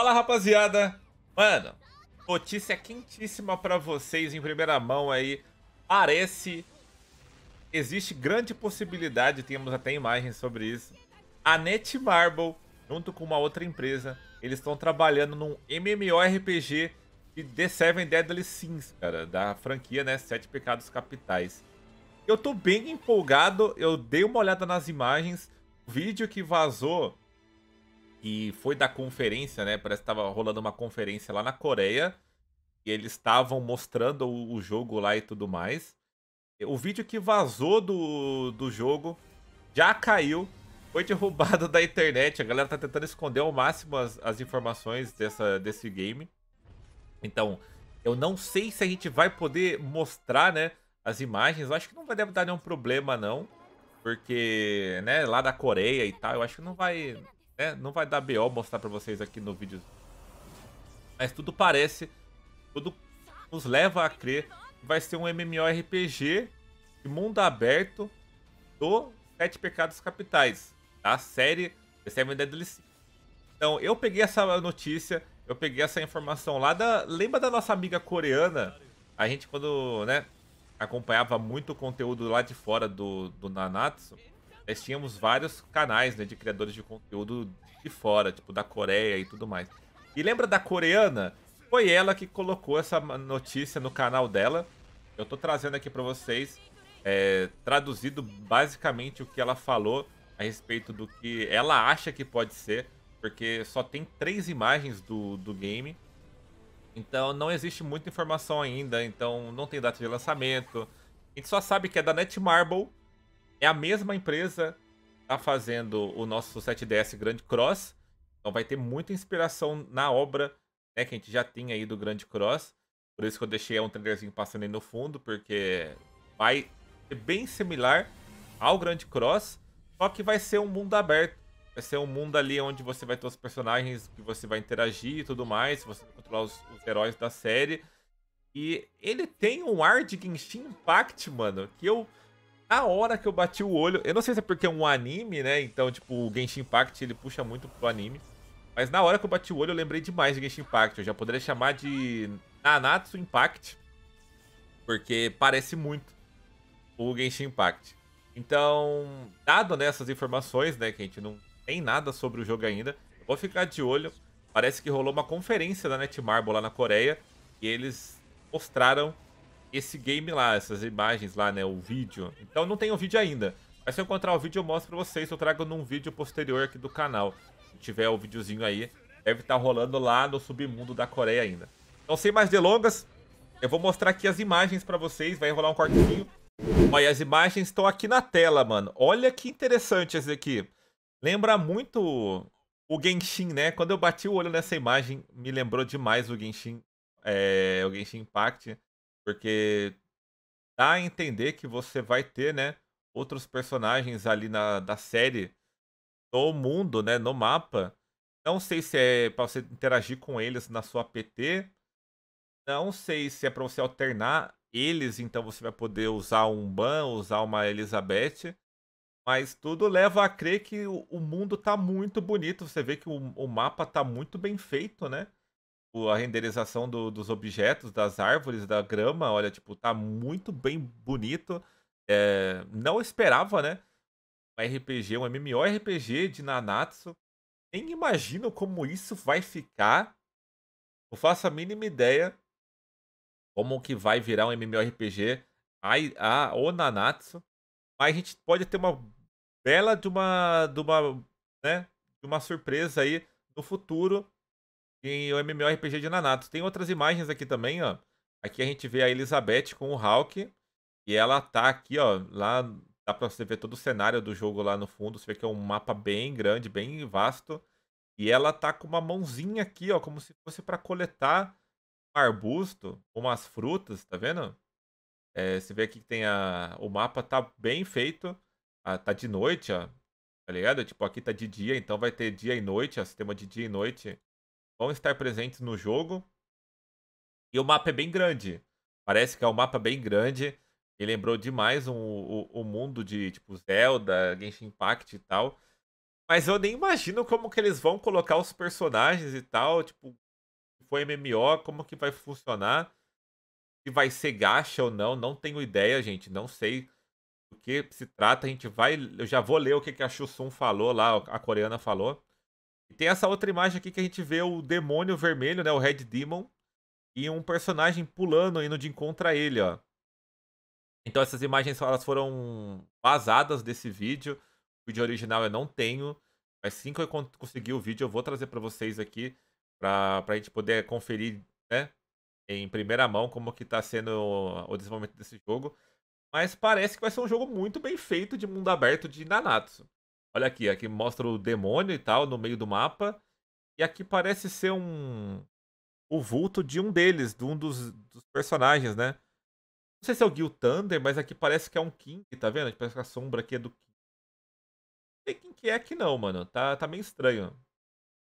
Fala rapaziada! Mano, notícia quentíssima para vocês em primeira mão aí. Parece. Existe grande possibilidade, temos até imagens sobre isso. A Netmarble, junto com uma outra empresa, eles estão trabalhando num MMORPG de The Seven Deadly Sins, cara, da franquia, né? Sete Pecados Capitais. Eu tô bem empolgado, eu dei uma olhada nas imagens. O vídeo que vazou que foi da conferência, né? Parece que tava rolando uma conferência lá na Coreia. E eles estavam mostrando o, o, jogo lá e tudo mais. O vídeo que vazou do, do jogo já caiu, foi derrubado da internet. A galera tá tentando esconder ao máximo as, as informações dessa, desse game. Então, eu não sei se a gente vai poder mostrar, né, as imagens. Eu acho que não vai deve dar nenhum problema, não. Porque, né, lá da Coreia e tal, eu acho que não vai né? Não vai dar BO mostrar pra vocês aqui no vídeo. Mas tudo parece, tudo nos leva a crer que vai ser um MMORPG de mundo aberto do Sete Pecados Capitais, da série The Seven Deadly Sins. Então, eu peguei essa notícia, eu peguei essa informação lá da... Lembra da nossa amiga coreana? A gente, quando, né, acompanhava muito o conteúdo lá de fora do, do Nanatsu, nós tínhamos vários canais né, de criadores de conteúdo de fora, tipo da Coreia e tudo mais. E lembra da coreana? Foi ela que colocou essa notícia no canal dela. Eu tô trazendo aqui para vocês, é, traduzido basicamente o que ela falou a respeito do que ela acha que pode ser, porque só tem três imagens do, do game. Então não existe muita informação ainda, então não tem data de lançamento. A gente só sabe que é da Netmarble, é a mesma empresa que tá fazendo o nosso 7DS Grand Cross. Então vai ter muita inspiração na obra né, que a gente já tem aí do Grand Cross. Por isso que eu deixei um trailerzinho passando aí no fundo, porque vai ser bem similar ao Grand Cross, só que vai ser um mundo aberto. Vai ser um mundo ali onde você vai ter os personagens que você vai interagir e tudo mais, você vai controlar os, os heróis da série. E ele tem um ar de Genshin Impact, mano, que eu na hora que eu bati o olho, eu não sei se é porque é um anime, né? Então, tipo, o Genshin Impact ele puxa muito pro anime. Mas na hora que eu bati o olho, eu lembrei demais de Genshin Impact. Eu já poderia chamar de Nanatsu Impact. Porque parece muito o Genshin Impact. Então, dado nessas né, informações, né, que a gente não tem nada sobre o jogo ainda, vou ficar de olho. Parece que rolou uma conferência da Netmarble lá na Coreia e eles mostraram esse game lá, essas imagens lá, né? O vídeo. Então não tem o vídeo ainda. Mas se eu encontrar o vídeo, eu mostro pra vocês. Eu trago num vídeo posterior aqui do canal. Se tiver o videozinho aí, deve estar tá rolando lá no submundo da Coreia ainda. Então, sem mais delongas, eu vou mostrar aqui as imagens pra vocês. Vai rolar um cortezinho. Olha, as imagens estão aqui na tela, mano. Olha que interessante esse aqui. Lembra muito o Genshin, né? Quando eu bati o olho nessa imagem, me lembrou demais o Genshin, é, o Genshin Impact. Porque dá a entender que você vai ter, né, outros personagens ali na da série no mundo, né, no mapa. Não sei se é para você interagir com eles na sua PT. Não sei se é para você alternar eles, então você vai poder usar um Ban, usar uma Elizabeth. Mas tudo leva a crer que o, o mundo tá muito bonito. Você vê que o, o mapa tá muito bem feito, né? a renderização do, dos objetos, das árvores, da grama, olha, tipo, tá muito bem bonito. É, não esperava, né? Um RPG, um MMORPG de Nanatsu. Nem imagino como isso vai ficar. Não faço a mínima ideia como que vai virar um MMORPG a, a, o Nanatsu. Mas a gente pode ter uma bela de uma, de uma, né, de uma surpresa aí no futuro e o MMORPG de Nanato. Tem outras imagens aqui também, ó. Aqui a gente vê a Elizabeth com o Hulk. E ela tá aqui, ó. Lá dá pra você ver todo o cenário do jogo lá no fundo. Você vê que é um mapa bem grande, bem vasto. E ela tá com uma mãozinha aqui, ó. Como se fosse para coletar um arbusto, umas frutas, tá vendo? É, você vê aqui que tem a... O mapa tá bem feito. Ah, tá de noite, ó. Tá ligado? Tipo, aqui tá de dia, então vai ter dia e noite, ó. Sistema de dia e noite vão estar presentes no jogo. E o mapa é bem grande. Parece que é um mapa bem grande. Me lembrou demais o um, um, um, mundo de tipo Zelda, Genshin Impact e tal. Mas eu nem imagino como que eles vão colocar os personagens e tal. Tipo, se for MMO, como que vai funcionar? Se vai ser gacha ou não, não tenho ideia, gente. Não sei do que se trata. A gente vai. Eu já vou ler o que, que a Chusun falou lá, a coreana falou. E tem essa outra imagem aqui que a gente vê o demônio vermelho, né? O Red Demon. E um personagem pulando, indo de encontro a ele, ó. Então essas imagens elas foram vazadas desse vídeo. O vídeo original eu não tenho. Mas assim que eu conseguir o vídeo, eu vou trazer para vocês aqui. Pra, pra gente poder conferir, né? Em primeira mão como que tá sendo o desenvolvimento desse jogo. Mas parece que vai ser um jogo muito bem feito de mundo aberto de Nanatsu. Olha aqui, aqui mostra o demônio e tal no meio do mapa. E aqui parece ser um. O vulto de um deles, de um dos, dos personagens, né? Não sei se é o Gil Thunder, mas aqui parece que é um King, tá vendo? Parece que a sombra aqui é do King. Não sei quem que é aqui não, mano. Tá, tá meio estranho.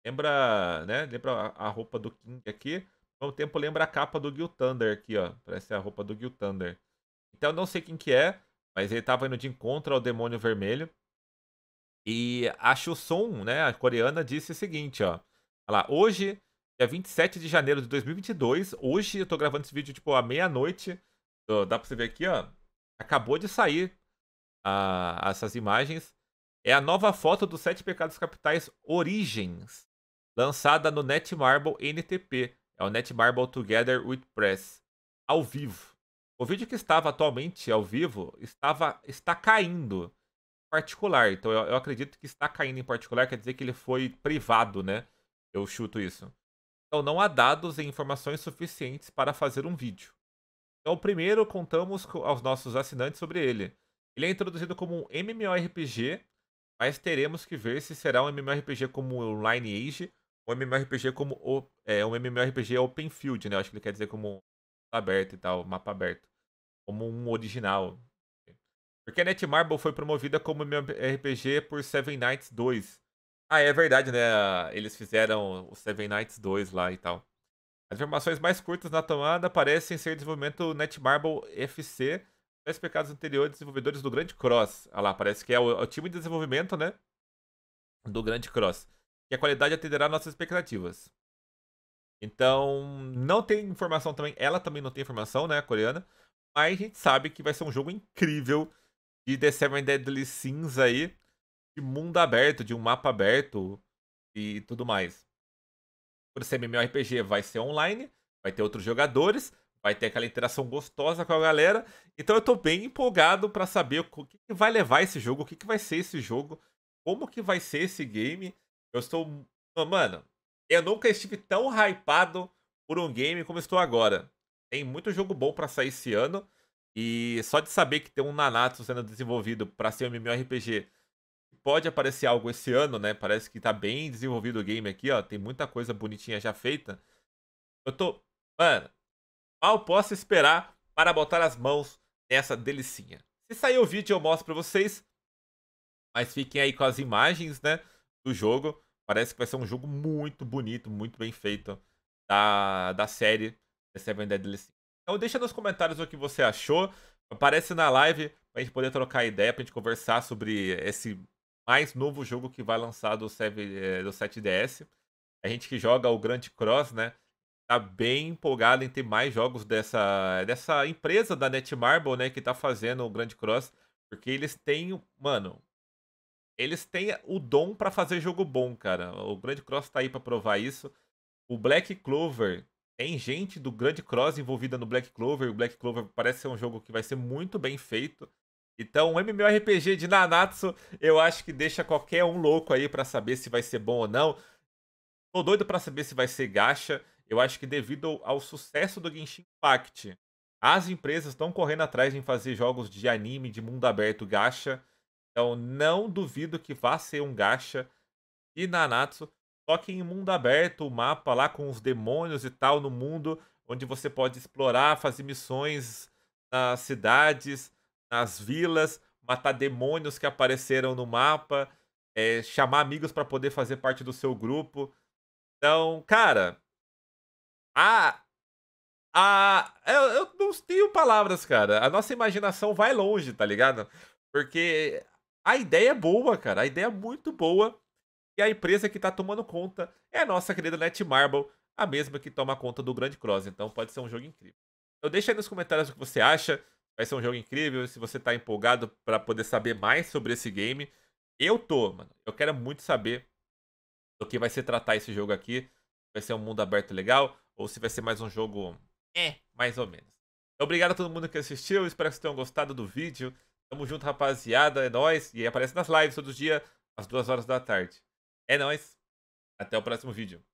Lembra, né? Lembra a, roupa do King aqui. Ao mesmo tempo lembra a capa do Gil Thunder aqui, ó. Parece a roupa do Gil Thunder. Então eu não sei quem que é, mas ele tava indo de encontro ao demônio vermelho. E a Chuson, né, a coreana, disse o seguinte, ó. lá, hoje, dia 27 de janeiro de 2022, hoje eu tô gravando esse vídeo, tipo, à meia-noite. Dá pra você ver aqui, ó. Acabou de sair a, essas imagens. É a nova foto dos Sete Pecados Capitais Origens, lançada no Netmarble NTP. É o Netmarble Together with Press, ao vivo. O vídeo que estava atualmente ao vivo estava está caindo particular. Então eu, eu acredito que está caindo em particular, quer dizer que ele foi privado, né? Eu chuto isso. Então não há dados e informações suficientes para fazer um vídeo. Então primeiro contamos aos nossos assinantes sobre ele. Ele é introduzido como um MMORPG, mas teremos que ver se será um MMORPG como o Lineage ou um MMORPG como o, é, um MMORPG open field, né? Eu acho que ele quer dizer como aberto e tal, mapa aberto, como um original, porque a Netmarble foi promovida como RPG por Seven Nights 2. Ah, é verdade, né? Eles fizeram o Seven Nights 2 lá e tal. As informações mais curtas na tomada parecem ser desenvolvimento Netmarble FC. Dois pecados anteriores desenvolvedores do Grande Cross. Ah lá, parece que é o, é o time de desenvolvimento, né? Do Grande Cross. E a qualidade atenderá nossas expectativas. Então, não tem informação também. Ela também não tem informação, né? A coreana. Mas a gente sabe que vai ser um jogo incrível de The Seven Deadly Sins aí, de mundo aberto, de um mapa aberto e tudo mais. Por ser MMORPG vai ser online, vai ter outros jogadores, vai ter aquela interação gostosa com a galera. Então eu tô bem empolgado para saber o que, que, vai levar esse jogo, o que, que vai ser esse jogo, como que vai ser esse game. Eu estou. Ah, mano, eu nunca estive tão hypado por um game como estou agora. Tem muito jogo bom para sair esse ano. E só de saber que tem um Nanatsu sendo desenvolvido para ser um MMORPG, pode aparecer algo esse ano, né? Parece que tá bem desenvolvido o game aqui, ó. Tem muita coisa bonitinha já feita. Eu tô, mano, mal posso esperar para botar as mãos nessa delicinha. Se sair o vídeo eu mostro para vocês, mas fiquem aí com as imagens, né, do jogo. Parece que vai ser um jogo muito bonito, muito bem feito da, da série The Seven Deadly então deixa nos comentários o que você achou. Aparece na live pra gente poder trocar ideia, pra gente conversar sobre esse mais novo jogo que vai lançar do, 7, é, do 7DS. A gente que joga o Grand Cross, né? Tá bem empolgado em ter mais jogos dessa, dessa empresa da Netmarble, né? Que tá fazendo o Grand Cross. Porque eles têm, mano, eles têm o dom para fazer jogo bom, cara. O Grand Cross tá aí para provar isso. O Black Clover tem é gente do grande cross envolvida no Black Clover. O Black Clover parece ser um jogo que vai ser muito bem feito. Então, o MMORPG de Nanatsu, eu acho que deixa qualquer um louco aí para saber se vai ser bom ou não. Tô doido para saber se vai ser gacha. Eu acho que devido ao sucesso do Genshin Impact, as empresas estão correndo atrás em fazer jogos de anime, de mundo aberto gacha. Então, não duvido que vá ser um gacha. E Nanatsu só que em mundo aberto, o mapa lá com os demônios e tal no mundo, onde você pode explorar, fazer missões nas cidades, nas vilas, matar demônios que apareceram no mapa, é, chamar amigos para poder fazer parte do seu grupo. Então, cara, a a eu, eu não tenho palavras, cara. A nossa imaginação vai longe, tá ligado? Porque a ideia é boa, cara. A ideia é muito boa. E a empresa que está tomando conta é a nossa querida Netmarble, a mesma que toma conta do Grand Cross. Então pode ser um jogo incrível. Eu então, deixo aí nos comentários o que você acha. Vai ser um jogo incrível. Se você está empolgado para poder saber mais sobre esse game, eu tô, mano. Eu quero muito saber do que vai se tratar esse jogo aqui. Vai ser um mundo aberto legal ou se vai ser mais um jogo é, mais ou menos. Então, obrigado a todo mundo que assistiu. Espero que vocês tenham gostado do vídeo. Tamo junto, rapaziada. É nóis. E aparece nas lives todos os dias, às duas horas da tarde. É nóis. Até o próximo vídeo.